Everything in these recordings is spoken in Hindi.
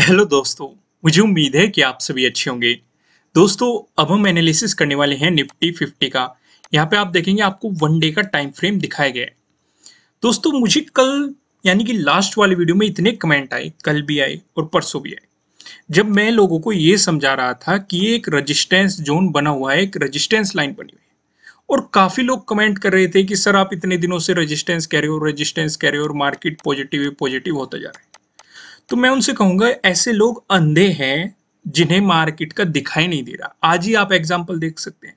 हेलो दोस्तों मुझे उम्मीद है कि आप सभी अच्छे होंगे दोस्तों अब हम एनालिसिस करने वाले हैं निफ्टी फिफ्टी का यहाँ पे आप देखेंगे आपको वन डे का टाइम फ्रेम दिखाया गया है दोस्तों मुझे कल यानी कि लास्ट वाले वीडियो में इतने कमेंट आए कल भी आए और परसों भी आए जब मैं लोगों को ये समझा रहा था कि एक रजिस्टेंस जोन बना हुआ है एक रजिस्टेंस लाइन बनी हुई है और काफ़ी लोग कमेंट कर रहे थे कि सर आप इतने दिनों से रजिस्टेंस कह रहे हो रजिस्टेंस कह रहे हो और मार्केट पॉजिटिव पॉजिटिव होता जा रहा है तो मैं उनसे कहूंगा ऐसे लोग अंधे हैं जिन्हें मार्केट का दिखाई नहीं दे रहा आज ही आप एग्जाम्पल देख सकते हैं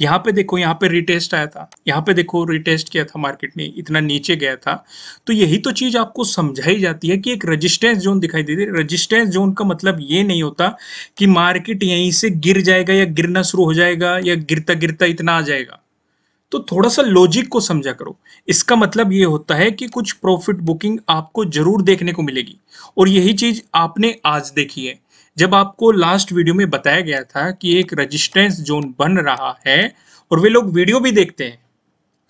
यहाँ पे देखो यहाँ पे रिटेस्ट आया था यहाँ पे देखो रिटेस्ट किया था मार्केट ने इतना नीचे गया था तो यही तो चीज़ आपको समझाई जाती है कि एक रजिस्टेंस जोन दिखाई रही है रजिस्टेंस जोन का मतलब ये नहीं होता कि मार्केट यहीं से गिर जाएगा या गिरना शुरू हो जाएगा या गिरता गिरता इतना आ जाएगा तो थोड़ा सा लॉजिक को समझा करो इसका मतलब ये होता है कि कुछ प्रॉफिट बुकिंग आपको जरूर देखने को मिलेगी और यही चीज आपने आज देखी है जब आपको लास्ट वीडियो में बताया गया था कि एक रजिस्टेंस जोन बन रहा है और वे लोग वीडियो भी देखते हैं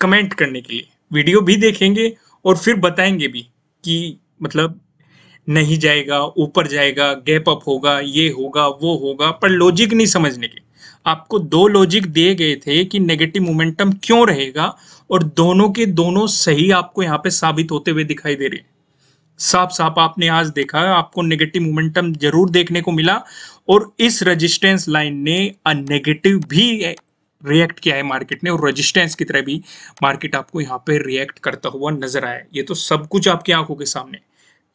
कमेंट करने के लिए वीडियो भी देखेंगे और फिर बताएंगे भी कि मतलब नहीं जाएगा ऊपर जाएगा गैप अप होगा ये होगा वो होगा पर लॉजिक नहीं समझने के आपको दो लॉजिक दिए गए थे कि नेगेटिव मोमेंटम क्यों रहेगा और दोनों के दोनों सही आपको यहाँ पे साबित होते हुए दिखाई दे रहे साफ साफ आपने आज देखा आपको नेगेटिव मोमेंटम जरूर देखने को मिला और इस रेजिस्टेंस लाइन ने नेगेटिव भी रिएक्ट किया है मार्केट ने और रेजिस्टेंस की तरह भी मार्केट आपको यहाँ पे रिएक्ट करता हुआ नजर आया ये तो सब कुछ आपकी आंखों के सामने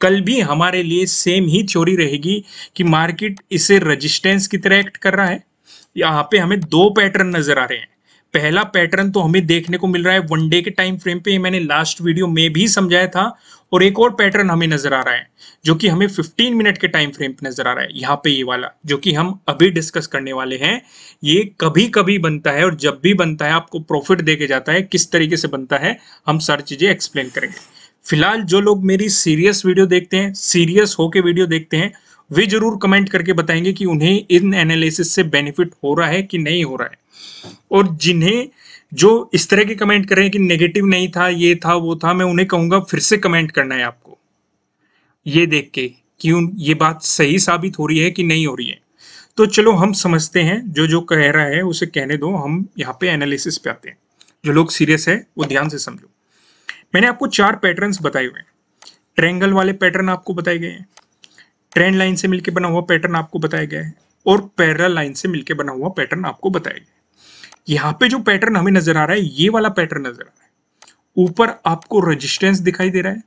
कल भी हमारे लिए सेम ही थ्योरी रहेगी कि मार्केट इसे रेजिस्टेंस की तरह एक्ट कर रहा है यहाँ पे हमें दो पैटर्न नजर आ रहे हैं पहला पैटर्न तो हमें देखने को मिल रहा है वन डे के टाइम फ्रेम पे मैंने लास्ट वीडियो में भी समझाया था और एक और पैटर्न हमें नजर आ रहा है जो कि हमें 15 मिनट के टाइम फ्रेम पे नजर आ रहा है यहाँ पे ये वाला जो कि हम अभी डिस्कस करने वाले हैं ये कभी कभी बनता है और जब भी बनता है आपको प्रॉफिट दे के जाता है किस तरीके से बनता है हम सारी चीजें एक्सप्लेन करेंगे फिलहाल जो लोग मेरी सीरियस वीडियो देखते हैं सीरियस होके वीडियो देखते हैं वे जरूर कमेंट करके बताएंगे कि उन्हें इन एनालिसिस से बेनिफिट हो रहा है कि नहीं हो रहा है और जिन्हें जो इस तरह के कमेंट करें कि नेगेटिव नहीं था ये था वो था मैं उन्हें कहूंगा फिर से कमेंट करना है आपको ये देख के कि उन ये बात सही साबित हो रही है कि नहीं हो रही है तो चलो हम समझते हैं जो जो कह रहा है उसे कहने दो हम यहाँ पे एनालिसिस पे आते हैं जो लोग सीरियस है वो ध्यान से समझो मैंने आपको चार पैटर्न्स बताए हुए हैं ट्रेंगल वाले पैटर्न आपको बताए गए हैं ट्रेंड लाइन से मिलकर बना हुआ पैटर्न आपको बताया गया है और पैरल लाइन से मिलकर बना हुआ पैटर्न आपको बताया गया यहाँ पे जो पैटर्न हमें नजर आ रहा है ये वाला पैटर्न नजर आ रहा है ऊपर आपको रेजिस्टेंस दिखाई दे रहा है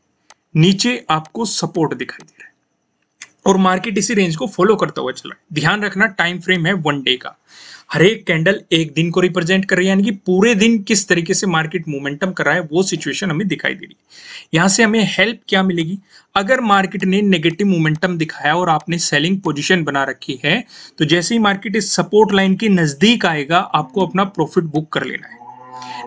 नीचे आपको सपोर्ट दिखाई दे रहा है और मार्केट इसी रेंज को फॉलो करता हुआ चला ध्यान रखना टाइम फ्रेम है वन डे का हर एक कैंडल एक दिन को रिप्रेजेंट कर रही है यानी कि पूरे दिन किस तरीके से मार्केट मोमेंटम कर रहा है वो सिचुएशन हमें दिखाई दे रही है यहाँ से हमें हेल्प क्या मिलेगी अगर मार्केट ने नेगेटिव मोमेंटम दिखाया और आपने सेलिंग पोजीशन बना रखी है तो जैसे ही मार्केट इस सपोर्ट लाइन के नज़दीक आएगा आपको अपना प्रॉफिट बुक कर लेना है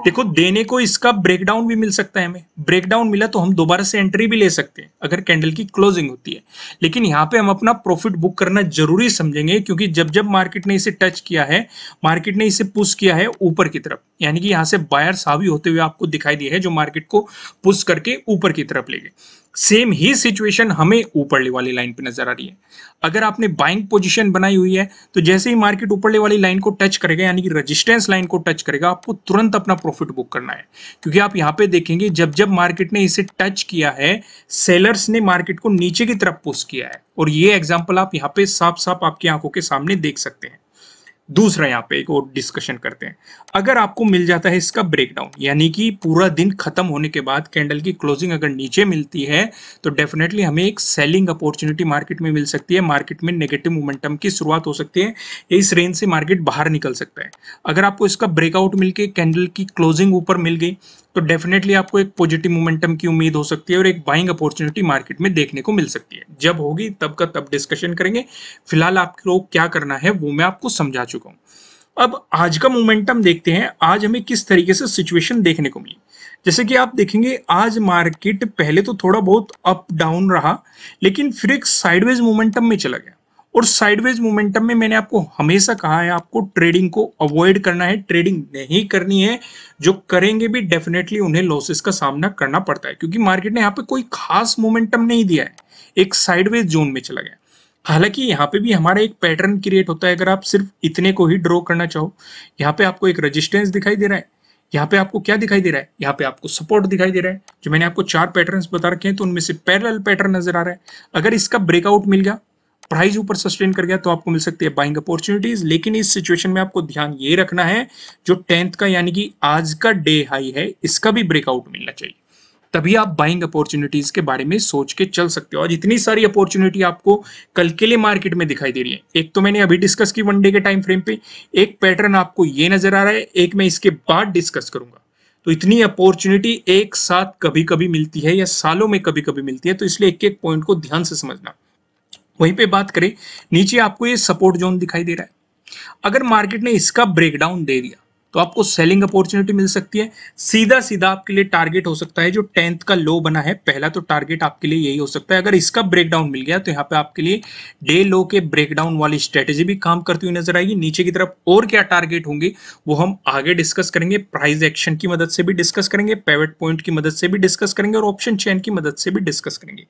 देखो देने को इसका ब्रेकडाउन भी मिल सकता है हमें ब्रेकडाउन मिला तो हम दोबारा से एंट्री भी ले सकते हैं अगर कैंडल की क्लोजिंग होती है लेकिन यहाँ पे हम अपना प्रॉफिट बुक करना जरूरी समझेंगे क्योंकि जब जब मार्केट ने इसे टच किया है मार्केट ने इसे पुश किया है ऊपर की तरफ यानी कि यहाँ से बायर सावी होते हुए आपको दिखाई दिए है जो मार्केट को पुश करके ऊपर की तरफ ले गए सेम ही सिचुएशन हमें ऊपरले वाली लाइन पे नजर आ रही है अगर आपने बाइंग पोजीशन बनाई हुई है तो जैसे ही मार्केट ऊपरले वाली लाइन को टच करेगा यानी कि रेजिस्टेंस लाइन को टच करेगा आपको तुरंत अपना प्रॉफिट बुक करना है क्योंकि आप यहाँ पे देखेंगे जब जब मार्केट ने इसे टच किया है सेलर्स ने मार्केट को नीचे की तरफ पुस्ट किया है और ये एग्जाम्पल आप यहाँ पे साफ साफ आपकी आंखों के सामने देख सकते हैं दूसरा यहाँ पे एक और डिस्कशन करते हैं अगर आपको मिल जाता है इसका ब्रेकडाउन यानी कि पूरा दिन खत्म होने के बाद कैंडल की क्लोजिंग अगर नीचे मिलती है तो डेफिनेटली हमें एक सेलिंग अपॉर्चुनिटी मार्केट में मिल सकती है मार्केट में नेगेटिव मोमेंटम की शुरुआत हो सकती है इस रेंज से मार्केट बाहर निकल सकता है अगर आपको इसका ब्रेकआउट मिलकर कैंडल की क्लोजिंग ऊपर मिल गई तो डेफिनेटली आपको एक पॉजिटिव मोमेंटम की उम्मीद हो सकती है और एक बाइंग अपॉर्चुनिटी मार्केट में देखने को मिल सकती है जब होगी तब का तब डिस्कशन करेंगे फिलहाल आपको क्या करना है वो मैं आपको समझा चुका हूँ अब आज का मोमेंटम देखते हैं आज हमें किस तरीके से सिचुएशन देखने को मिली जैसे कि आप देखेंगे आज मार्केट पहले तो थोड़ा बहुत अप डाउन रहा लेकिन फिर एक साइडवेज मोमेंटम में चला गया और साइडवेज मोमेंटम में मैंने आपको हमेशा कहा है आपको ट्रेडिंग को अवॉइड करना है ट्रेडिंग नहीं करनी है जो करेंगे भी डेफिनेटली उन्हें लॉसेस का सामना करना पड़ता है क्योंकि मार्केट ने यहाँ पे कोई खास मोमेंटम नहीं दिया है एक साइडवेज जोन में चला गया हालांकि यहाँ पे भी हमारा एक पैटर्न क्रिएट होता है अगर आप सिर्फ इतने को ही ड्रॉ करना चाहो यहाँ पे आपको एक रजिस्टेंस दिखाई दे रहा है यहाँ पे आपको क्या दिखाई दे रहा है यहाँ पे आपको सपोर्ट दिखाई दे रहा है जो मैंने आपको चार पैटर्न्स बता रखे हैं तो उनमें से पैरेलल पैटर्न नजर आ रहा है अगर इसका ब्रेकआउट मिल गया प्राइस ऊपर सस्टेन कर गया तो आपको मिल सकती है बाइंग अपॉर्चुनिटीज लेकिन इस सिचुएशन में आपको ध्यान ये रखना है जो टेंथ का यानी कि आज का डे हाई है इसका भी ब्रेकआउट मिलना चाहिए तभी आप बाइंग अपॉर्चुनिटीज के बारे में सोच के चल सकते हो और इतनी सारी अपॉर्चुनिटी आपको कल के लिए मार्केट में दिखाई दे रही है एक तो मैंने अभी डिस्कस की वनडे के टाइम फ्रेम पे एक पैटर्न आपको ये नजर आ रहा है एक मैं इसके बाद डिस्कस करूंगा तो इतनी अपॉर्चुनिटी एक साथ कभी कभी मिलती है या सालों में कभी कभी मिलती है तो इसलिए एक एक पॉइंट को ध्यान से समझना वहीं पे बात करें नीचे आपको ये सपोर्ट जोन दिखाई दे रहा है अगर मार्केट ने इसका ब्रेकडाउन दे दिया तो आपको सेलिंग अपॉर्चुनिटी मिल सकती है सीधा सीधा आपके लिए टारगेट हो सकता है जो टेंथ का लो बना है पहला तो टारगेट आपके लिए यही हो सकता है अगर इसका ब्रेकडाउन मिल गया तो यहाँ पे आपके लिए डे लो के ब्रेकडाउन वाली स्ट्रेटेजी भी काम करती हुई नजर आएगी नीचे की तरफ और क्या टारगेट होंगे वो हम आगे डिस्कस करेंगे प्राइज एक्शन की मदद से भी डिस्कस करेंगे पेवेट पॉइंट की मदद से भी डिस्कस करेंगे और ऑप्शन चैन की मदद से भी डिस्कस करेंगे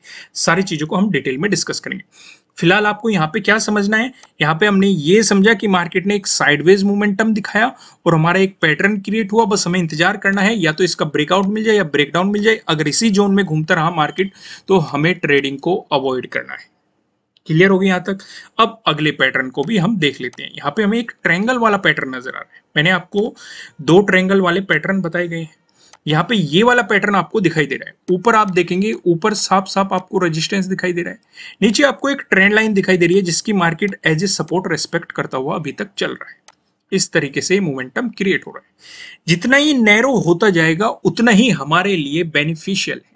सारी चीजों को हम डिटेल में डिस्कस करेंगे फिलहाल आपको यहाँ पे क्या समझना है यहाँ पे हमने ये समझा कि मार्केट ने एक साइडवेज मोमेंटम दिखाया और हमारे हमारा एक पैटर्न क्रिएट हुआ बस हमें इंतजार करना है या तो इसका ब्रेकआउट मिल जाए या ब्रेकडाउन मिल जाए अगर इसी जोन में घूमता रहा मार्केट तो हमें ट्रेडिंग को अवॉइड करना है क्लियर हो गया यहाँ तक अब अगले पैटर्न को भी हम देख लेते हैं यहाँ पे हमें एक ट्रैंगल वाला पैटर्न नजर आ रहा है मैंने आपको दो ट्रैंगल वाले पैटर्न बताए गए हैं यहाँ पे ये वाला पैटर्न आपको दिखाई दे रहा है ऊपर आप देखेंगे ऊपर साफ साफ आपको रेजिस्टेंस दिखाई दे रहा है नीचे आपको एक ट्रेंड लाइन दिखाई दे रही है जिसकी market as a support respect करता हुआ अभी तक चल रहा है इस तरीके से मोमेंटम क्रिएट हो रहा है जितना ही नैरो होता जाएगा उतना ही हमारे लिए बेनिफिशियल है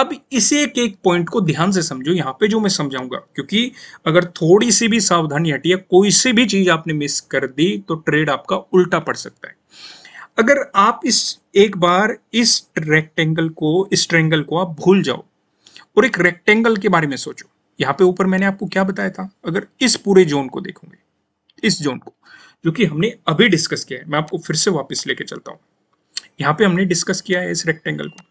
अब इसे एक एक पॉइंट को ध्यान से समझो यहाँ पे जो मैं समझाऊंगा क्योंकि अगर थोड़ी सी भी सावधानी हटी या कोई सी भी चीज आपने मिस कर दी तो ट्रेड आपका उल्टा पड़ सकता है अगर आप इस एक बार इस रेक्टेंगल को इस ट्रेंगल को आप भूल जाओ और एक रेक्टेंगल के बारे में सोचो यहाँ पे ऊपर मैंने आपको क्या बताया था अगर इस पूरे जोन को देखोगे इस जोन को जो कि हमने अभी डिस्कस किया है मैं आपको फिर से वापस लेके चलता हूं यहां पे हमने डिस्कस किया है इस रेक्टेंगल को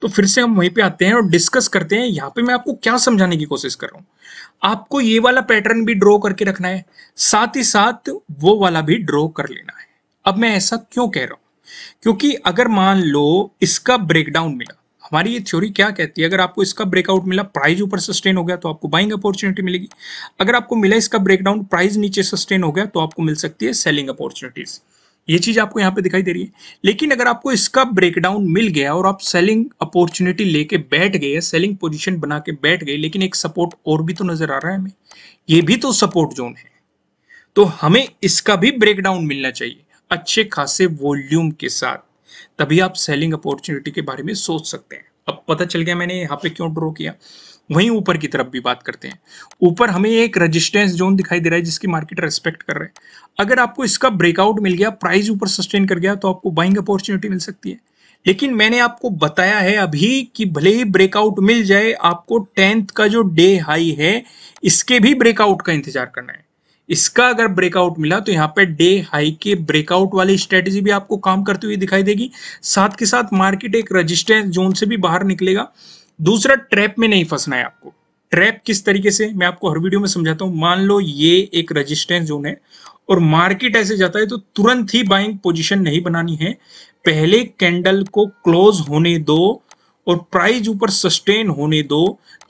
तो फिर से हम वहीं पे आते हैं और डिस्कस करते हैं यहां पे मैं आपको क्या समझाने की कोशिश कर रहा हूं आपको ये वाला पैटर्न भी ड्रॉ करके रखना है साथ ही साथ वो वाला भी ड्रॉ कर लेना है अब मैं ऐसा क्यों कह रहा हूं क्योंकि अगर मान लो इसका ब्रेकडाउन मिला हमारी ये थ्योरी क्या कहती है अगर आपको इसका ब्रेकआउट मिला प्राइस ऊपर सस्टेन हो गया तो आपको बाइंग अपॉर्चुनिटी मिलेगी अगर आपको मिला इसका ब्रेकडाउन प्राइस नीचे सस्टेन हो गया तो आपको मिल सकती है सेलिंग अपॉर्चुनिटीज ये चीज आपको यहाँ पे दिखाई दे रही है लेकिन अगर आपको इसका ब्रेकडाउन मिल गया और आप सेलिंग अपॉर्चुनिटी लेके बैठ गए सेलिंग पोजिशन बना के बैठ गए लेकिन एक सपोर्ट और भी तो नजर आ रहा है हमें ये भी तो सपोर्ट जोन है तो हमें इसका भी ब्रेकडाउन मिलना चाहिए अच्छे खासे वॉल्यूम के साथ तभी आप सेलिंग अपॉर्चुनिटी के बारे में सोच सकते हैं अब पता चल गया मैंने यहाँ पे क्यों ड्रॉ किया वहीं ऊपर की तरफ भी बात करते हैं ऊपर हमें एक रेजिस्टेंस जोन दिखाई दे रहा है जिसकी मार्केट रेस्पेक्ट कर रहे हैं अगर आपको इसका ब्रेकआउट मिल गया प्राइस ऊपर सस्टेन कर गया तो आपको बाइंग अपॉर्चुनिटी मिल सकती है लेकिन मैंने आपको बताया है अभी कि भले ही ब्रेकआउट मिल जाए आपको टेंथ का जो डे हाई है इसके भी ब्रेकआउट का इंतजार करना है इसका अगर ब्रेकआउट मिला तो यहाँ पे डे हाई के ब्रेकआउट वाली स्ट्रेटेजी भी आपको काम करती हुई दिखाई देगी साथ के साथ मार्केट एक रजिस्टेंस जोन से भी बाहर निकलेगा दूसरा ट्रैप में नहीं फंसना है आपको ट्रैप किस तरीके से मैं आपको हर वीडियो में समझाता हूँ मान लो ये एक रजिस्टेंस जोन है और मार्केट ऐसे जाता है तो तुरंत ही बाइंग पोजिशन नहीं बनानी है पहले कैंडल को क्लोज होने दो और प्राइस ऊपर सस्टेन होने दो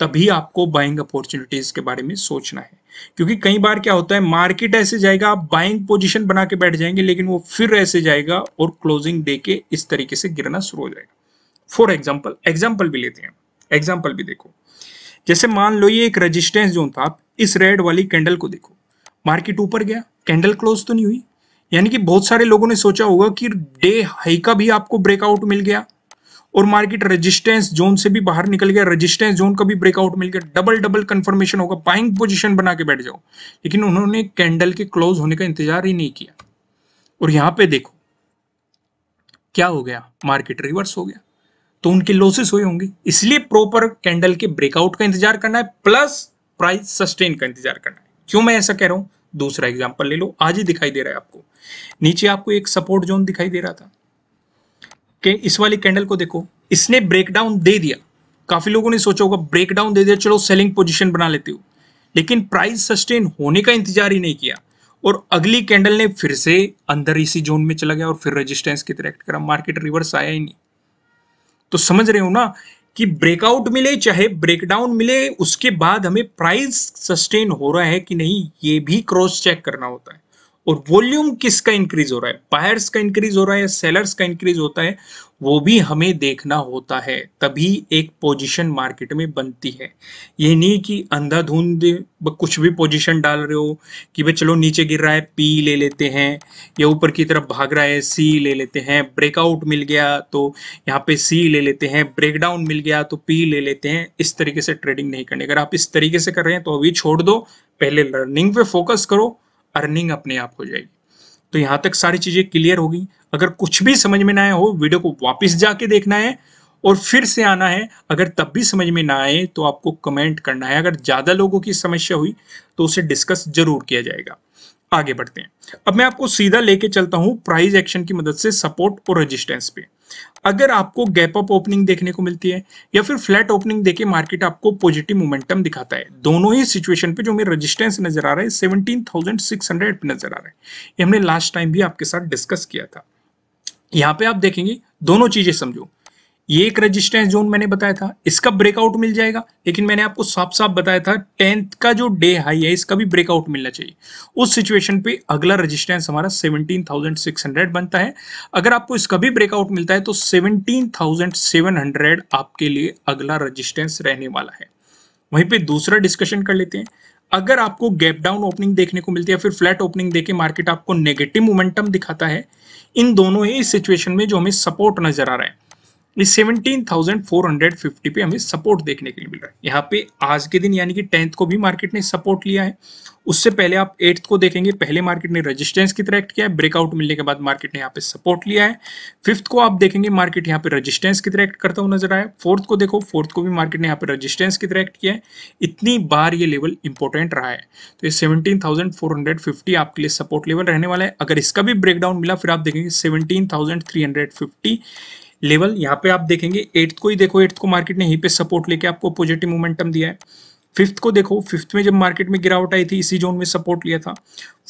तभी आपको बाइंग अपॉर्चुनिटीज के बारे में सोचना है क्योंकि कई बार क्या होता है मार्केट ऐसे जाएगा आप बाइंग पोजिशन बना के बैठ जाएंगे लेकिन वो फिर ऐसे जाएगा और क्लोजिंग दे के इस तरीके से गिरना शुरू हो जाएगा फॉर एग्जाम्पल एग्जाम्पल भी लेते हैं एग्जाम्पल भी देखो जैसे मान लो ये एक रजिस्टेंस जोन था आप इस रेड वाली कैंडल को देखो मार्केट ऊपर गया कैंडल क्लोज तो नहीं हुई यानी कि बहुत सारे लोगों ने सोचा होगा कि डे हाई का भी आपको ब्रेकआउट मिल गया और मार्केट रेजिस्टेंस जोन से भी बाहर निकल गया रेजिस्टेंस जोन का भी ब्रेकआउट मिल गया डबल डबल कंफर्मेशन होगा बाइंग पोजीशन बना के बैठ जाओ लेकिन उन्होंने कैंडल के क्लोज होने का इंतजार ही नहीं किया और यहां पे देखो क्या हो गया मार्केट रिवर्स हो गया तो उनके लॉसेस हुए होंगे इसलिए प्रॉपर कैंडल के ब्रेकआउट का इंतजार करना है प्लस प्राइस सस्टेन का इंतजार करना है क्यों मैं ऐसा कह रहा हूं दूसरा एग्जाम्पल ले लो आज ही दिखाई दे रहा है आपको नीचे आपको एक सपोर्ट जोन दिखाई दे रहा था कि इस वाली कैंडल को देखो इसने ब्रेकडाउन दे दिया काफ़ी लोगों ने सोचा होगा ब्रेकडाउन दे दिया चलो सेलिंग पोजिशन बना लेते हो लेकिन प्राइस सस्टेन होने का इंतजार ही नहीं किया और अगली कैंडल ने फिर से अंदर इसी जोन में चला गया और फिर रेजिस्टेंस की तरह एक्ट करा मार्केट रिवर्स आया ही नहीं तो समझ रहे हो ना कि ब्रेकआउट मिले चाहे ब्रेकडाउन मिले उसके बाद हमें प्राइस सस्टेन हो रहा है कि नहीं ये भी क्रॉस चेक करना होता है और वॉल्यूम किसका इंक्रीज हो रहा है बायर्स का इंक्रीज हो रहा है या सेलर्स का इंक्रीज होता है वो भी हमें देखना होता है तभी एक पोजीशन मार्केट में बनती है ये नहीं कि अंधाधुंध कुछ भी पोजीशन डाल रहे हो कि भाई चलो नीचे गिर रहा है पी ले लेते हैं या ऊपर की तरफ भाग रहा है सी ले लेते हैं ब्रेकआउट मिल गया तो यहाँ पे सी ले लेते हैं ब्रेकडाउन मिल गया तो पी ले लेते हैं इस तरीके से ट्रेडिंग नहीं करनी अगर आप इस तरीके से कर रहे हैं तो अभी छोड़ दो पहले लर्निंग पे फोकस करो अर्निंग अपने आप हो जाएगी तो यहां तक सारी चीज़ें क्लियर हो गई अगर कुछ भी समझ में ना आए हो वीडियो को वापस जाके देखना है और फिर से आना है अगर तब भी समझ में ना आए तो आपको कमेंट करना है अगर ज़्यादा लोगों की समस्या हुई तो उसे डिस्कस जरूर किया जाएगा आगे बढ़ते हैं अब मैं आपको सीधा लेके चलता हूं प्राइज एक्शन की मदद से सपोर्ट और रजिस्टेंस पे अगर आपको गैप अप ओपनिंग देखने को मिलती है या फिर फ्लैट ओपनिंग देके मार्केट आपको पॉजिटिव मोमेंटम दिखाता है दोनों ही सिचुएशन पे जो हमें रेजिस्टेंस नजर आ रहा है सेवनटीन थाउजेंड सिक्स हंड्रेड पे नजर आ रहा है ये हमने लास्ट टाइम भी आपके साथ डिस्कस किया था यहाँ पे आप देखेंगे दोनों चीजें समझो ये एक रेजिस्टेंस जोन मैंने बताया था इसका ब्रेकआउट मिल जाएगा लेकिन मैंने आपको साफ साफ बताया था टेंथ का जो डे हाई है इसका भी ब्रेकआउट मिलना चाहिए उस सिचुएशन पे अगला रेजिस्टेंस हमारा 17,600 बनता है अगर आपको इसका भी ब्रेकआउट मिलता है तो 17,700 आपके लिए अगला रजिस्टेंस रहने वाला है वहीं पर दूसरा डिस्कशन कर लेते हैं अगर आपको गैप डाउन ओपनिंग देखने को मिलती है फिर फ्लैट ओपनिंग देखे मार्केट आपको नेगेटिव मोमेंटम दिखाता है इन दोनों ही सिचुएशन में जो हमें सपोर्ट नजर आ रहा है seventeen thousand four hundred fifty पे हमें सपोर्ट देखने के लिए मिल रहा है यहाँ पे आज के दिन यानी कि टेंथ को भी मार्केट ने सपोर्ट लिया है उससे पहले आप एट्थ को देखेंगे पहले मार्केट ने रेजिस्टेंस की तरह एक्ट किया है ब्रेकआउट मिलने के बाद मार्केट ने यहाँ पे सपोर्ट लिया है फिफ्थ को आप देखेंगे मार्केट यहाँ पे रजिस्टेंस की तरह एक्ट करता हुआ नजर आया फोर्थ को देखो फोर्थ को भी मार्केट ने यहाँ पे रजिस्टेंस की तरह एक्ट किया है इतनी बार ये लेवल इंपॉर्टेंट रहा है तो ये seventeen thousand four hundred fifty आपके लिए सपोर्ट लेवल रहने वाला है अगर इसका भी ब्रेकडाउन मिला फिर आप देखेंगे seventeen thousand three hundred fifty level यहाँ पे आप देखेंगे एट्थ को ही देखो एट्थ को मार्केट ने यहीं पे सपोर्ट लेके आपको पॉजिटिव मोमेंटम दिया है फिफ्थ को देखो फिफ्थ में जब मार्केट में गिरावट आई थी इसी जोन में सपोर्ट लिया था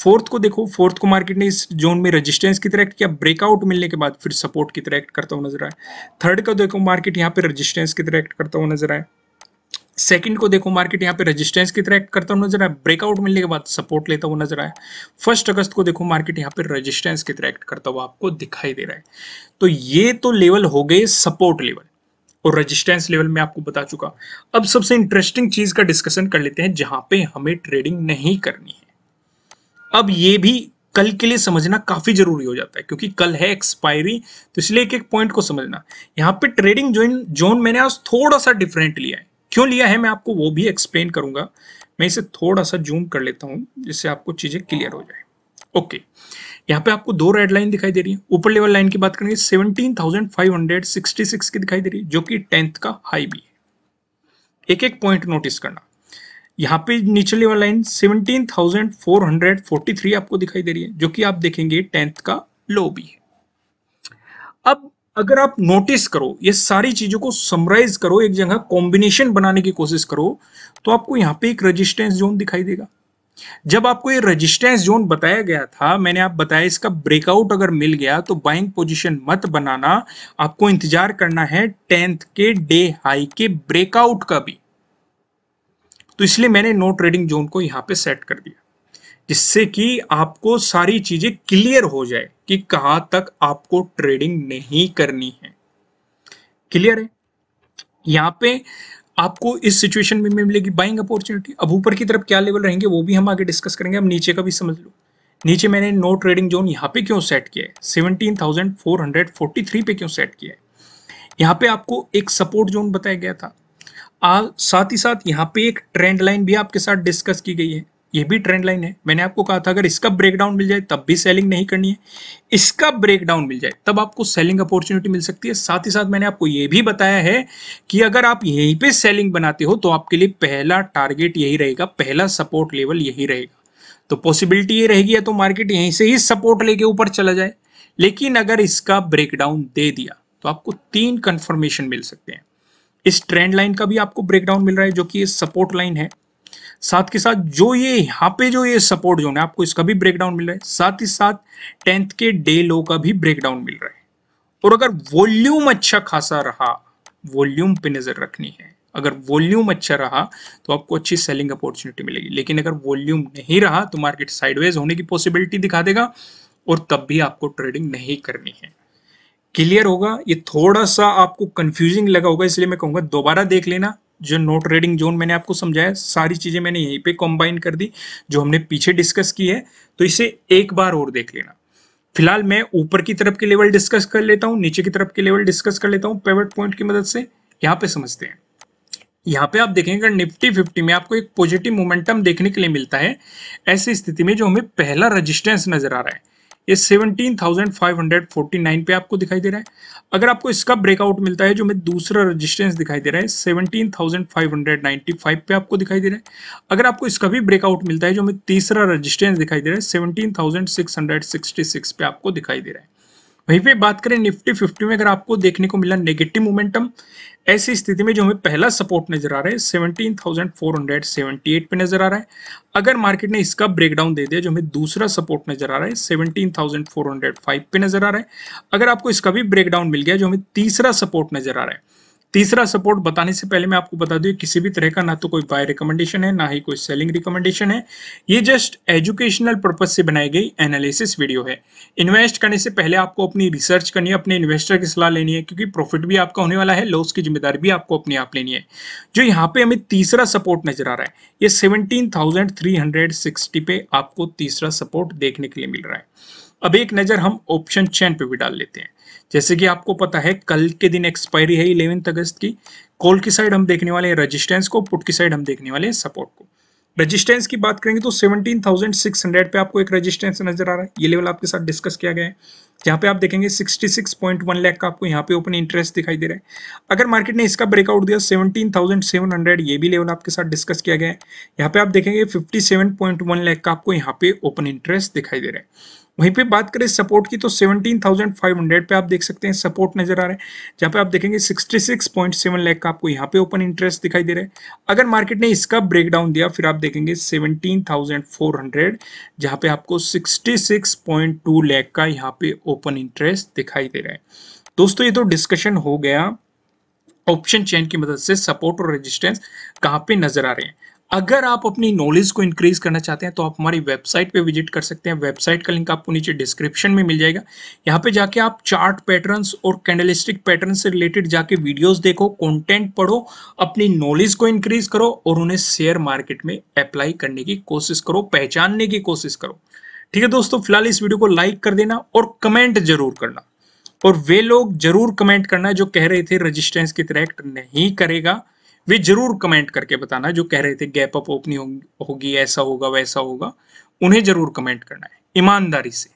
फोर्थ को देखो फोर्थ को मार्केट ने इस जोन में रेजिस्टेंस की तरह एक्ट किया ब्रेकआउट मिलने के बाद फिर सपोर्ट की तरह एक्ट करता हुआ नजर आया थर्ड को देखो मार्केट यहाँ पे रजिस्टेंस की तरह एक्ट करता हुआ नजर आया सेकंड को देखो मार्केट यहाँ पे रेजिस्टेंस की तरह करता हुआ नजर आया ब्रेकआउट मिलने के बाद सपोर्ट लेता हुआ नजर आया फर्स्ट अगस्त को देखो मार्केट यहाँ पे रेजिस्टेंस की तरह करता हुआ आपको दिखाई दे रहा है तो ये तो लेवल हो गए सपोर्ट लेवल और रेजिस्टेंस लेवल में आपको बता चुका अब सबसे इंटरेस्टिंग चीज का डिस्कशन कर लेते हैं जहां पे हमें ट्रेडिंग नहीं करनी है अब ये भी कल के लिए समझना काफी जरूरी हो जाता है क्योंकि कल है एक्सपायरी तो इसलिए एक एक पॉइंट को समझना यहाँ पे ट्रेडिंग जोन जोन मैंने आज थोड़ा सा डिफरेंट लिया है क्यों लिया है मैं आपको वो भी एक्सप्लेन करूंगा मैं इसे थोड़ा सा जूम कर लेता हूं जिससे आपको चीज़ें क्लियर हो जाए ओके यहाँ पे आपको दो रेड लाइन दिखाई दे रही है ऊपर लेवल लाइन की बात करेंगे 17,566 की दिखाई दे रही है जो कि टेंथ का हाई भी है एक एक पॉइंट नोटिस करना यहाँ पे नीचे लेवल लाइन थ्री आपको दिखाई दे रही है जो कि आप देखेंगे टेंथ का लो भी है अब अगर आप नोटिस करो ये सारी चीजों को समराइज करो एक जगह कॉम्बिनेशन बनाने की कोशिश करो तो आपको यहाँ पे एक रजिस्टेंस जोन दिखाई देगा जब आपको ये रजिस्टेंस जोन बताया गया था मैंने आप बताया इसका ब्रेकआउट अगर मिल गया तो बाइंग पोजीशन मत बनाना आपको इंतजार करना है टेंथ के डे हाई के ब्रेकआउट का भी तो इसलिए मैंने नो ट्रेडिंग जोन को यहां पे सेट कर दिया जिससे कि आपको सारी चीजें क्लियर हो जाए कि कहां तक आपको ट्रेडिंग नहीं करनी है क्लियर है यहाँ पे आपको इस सिचुएशन में मिलेगी बाइंग अपॉर्चुनिटी अब ऊपर की तरफ क्या लेवल रहेंगे वो भी हम आगे डिस्कस करेंगे अब नीचे का भी समझ लो नीचे मैंने नो ट्रेडिंग जोन यहाँ पे क्यों सेट किया है 17,443 पे क्यों सेट किया है यहाँ पे आपको एक सपोर्ट जोन बताया गया था आ, साथ ही साथ यहाँ पे एक ट्रेंड लाइन भी आपके साथ डिस्कस की गई है ये भी ट्रेंड लाइन है मैंने आपको कहा था अगर इसका ब्रेकडाउन मिल जाए तब भी सेलिंग नहीं करनी है इसका ब्रेकडाउन मिल जाए तब आपको सेलिंग अपॉर्चुनिटी मिल सकती है साथ ही साथ मैंने आपको ये भी बताया है कि अगर आप यहीं पे सेलिंग बनाते हो तो आपके लिए पहला टारगेट यही रहेगा पहला सपोर्ट लेवल यही रहेगा तो पॉसिबिलिटी ये रहेगी या तो मार्केट यहीं से ही सपोर्ट लेके ऊपर चला जाए लेकिन अगर इसका ब्रेकडाउन दे दिया तो आपको तीन कन्फर्मेशन मिल सकते हैं इस ट्रेंड लाइन का भी आपको ब्रेकडाउन मिल रहा है जो कि सपोर्ट लाइन है साथ के साथ जो ये यहाँ पे जो ये सपोर्ट जोन है आपको इसका भी ब्रेकडाउन मिल रहा है साथ ही साथ टेंथ के डे लो का भी ब्रेकडाउन मिल रहा है और अगर वॉल्यूम अच्छा खासा रहा वॉल्यूम पे नजर रखनी है अगर वॉल्यूम अच्छा रहा तो आपको अच्छी सेलिंग अपॉर्चुनिटी मिलेगी लेकिन अगर वॉल्यूम नहीं रहा तो मार्केट साइडवेज होने की पॉसिबिलिटी दिखा देगा और तब भी आपको ट्रेडिंग नहीं करनी है क्लियर होगा ये थोड़ा सा आपको कंफ्यूजिंग लगा होगा इसलिए मैं कहूंगा दोबारा देख लेना जो नो ट्रेडिंग जोन मैंने आपको समझाया सारी चीज़ें मैंने यहीं पे कंबाइन कर दी जो हमने पीछे डिस्कस की है तो इसे एक बार और देख लेना फिलहाल मैं ऊपर की तरफ के लेवल डिस्कस कर लेता हूँ नीचे की तरफ के लेवल डिस्कस कर लेता हूँ पेवट पॉइंट की मदद से यहाँ पे समझते हैं यहाँ पे आप देखेंगे निफ्टी फिफ्टी में आपको एक पॉजिटिव मोमेंटम देखने के लिए मिलता है ऐसी स्थिति में जो हमें पहला रजिस्टेंस नजर आ रहा है ये 17,549 पे आपको दिखाई दे रहा है अगर आपको इसका ब्रेकआउट मिलता है जो मैं दूसरा रेजिस्टेंस दिखाई दे रहा है 17,595 पे आपको दिखाई दे रहा है अगर आपको इसका भी ब्रेकआउट मिलता है जो मैं तीसरा रेजिस्टेंस दिखाई दे रहा है 17,666 पे आपको दिखाई दे रहा है वहीं पे बात करें निफ्टी फिफ्टी में अगर आपको देखने को मिला नेगेटिव मोमेंटम ऐसी स्थिति में जो हमें पहला सपोर्ट नजर आ रहा है seventeen thousand four hundred seventy eight पे नजर आ रहा है अगर मार्केट ने इसका ब्रेकडाउन दे दिया जो हमें दूसरा सपोर्ट नजर आ रहा है seventeen thousand four hundred five पे नजर आ रहा है अगर आपको इसका भी ब्रेकडाउन मिल गया जो हमें तीसरा सपोर्ट नजर आ रहा है तीसरा सपोर्ट बताने से पहले मैं आपको बता दूं किसी भी तरह का ना तो कोई बाय रिकमेंडेशन है ना ही कोई सेलिंग रिकमेंडेशन है ये जस्ट एजुकेशनल पर्पज से बनाई गई एनालिसिस वीडियो है इन्वेस्ट करने से पहले आपको अपनी रिसर्च करनी है अपने इन्वेस्टर की सलाह लेनी है क्योंकि प्रॉफिट भी आपका होने वाला है लॉस की जिम्मेदारी भी आपको अपने आप लेनी है जो यहाँ पे हमें तीसरा सपोर्ट नजर आ रहा है ये सेवनटीन पे आपको तीसरा सपोर्ट देखने के लिए मिल रहा है अब एक नज़र हम ऑप्शन चैन पे भी डाल लेते हैं जैसे कि आपको पता है कल के दिन एक्सपायरी है इलेवेंथ अगस्त की कॉल की साइड हम देखने वाले हैं रजिस्टेंस को पुट की साइड हम देखने वाले हैं सपोर्ट को रजिस्टेंस की बात करेंगे तो 17,600 पे आपको एक रजिस्टेंस नजर आ रहा है ये लेवल आपके साथ डिस्कस किया गया है यहाँ पे आप देखेंगे 66.1 लाख का आपको यहाँ पे ओपन इंटरेस्ट दिखाई दे रहा है अगर मार्केट ने इसका ब्रेकआउट दिया 17,700 ये भी लेवल आपके साथ डिस्कस किया गया है यहाँ पे आप देखेंगे 57.1 लाख का आपको यहाँ पे ओपन इंटरेस्ट दिखाई दे रहा है वहीं पे बात करें सपोर्ट की तो 17,500 पे आप देख सकते हैं सपोर्ट नजर आ रहा है जहाँ पे आप देखेंगे 66.7 लाख का आपको यहाँ पे ओपन इंटरेस्ट दिखाई दे रहा है अगर मार्केट ने इसका ब्रेकडाउन दिया फिर आप देखेंगे 17,400 जहाँ पे आपको 66.2 लाख का यहाँ पे ओपन इंटरेस्ट दिखाई दे रहा है दोस्तों ये तो डिस्कशन हो गया ऑप्शन चेन की मदद से सपोर्ट और रेजिस्टेंस कहाँ पे नजर आ रहे हैं अगर आप अपनी नॉलेज को इंक्रीज करना चाहते हैं तो आप हमारी वेबसाइट पे विजिट कर सकते हैं वेबसाइट का लिंक आपको नीचे डिस्क्रिप्शन में मिल जाएगा यहाँ पे जाके आप चार्ट पैटर्न्स और कैंडलिस्टिक पैटर्न से रिलेटेड जाके वीडियोस देखो कंटेंट पढ़ो अपनी नॉलेज को इंक्रीज करो और उन्हें शेयर मार्केट में अप्लाई करने की कोशिश करो पहचानने की कोशिश करो ठीक है दोस्तों फिलहाल इस वीडियो को लाइक कर देना और कमेंट जरूर करना और वे लोग जरूर कमेंट करना जो कह रहे थे रजिस्टेंस की तरह एक्ट नहीं करेगा वे जरूर कमेंट करके बताना जो कह रहे थे गैप अप ओपनिंग होगी ऐसा होगा वैसा होगा उन्हें जरूर कमेंट करना है ईमानदारी से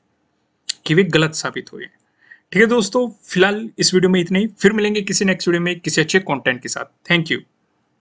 कि वे गलत साबित हुए ठीक है दोस्तों फिलहाल इस वीडियो में इतने ही फिर मिलेंगे किसी नेक्स्ट वीडियो में किसी अच्छे कंटेंट के साथ थैंक यू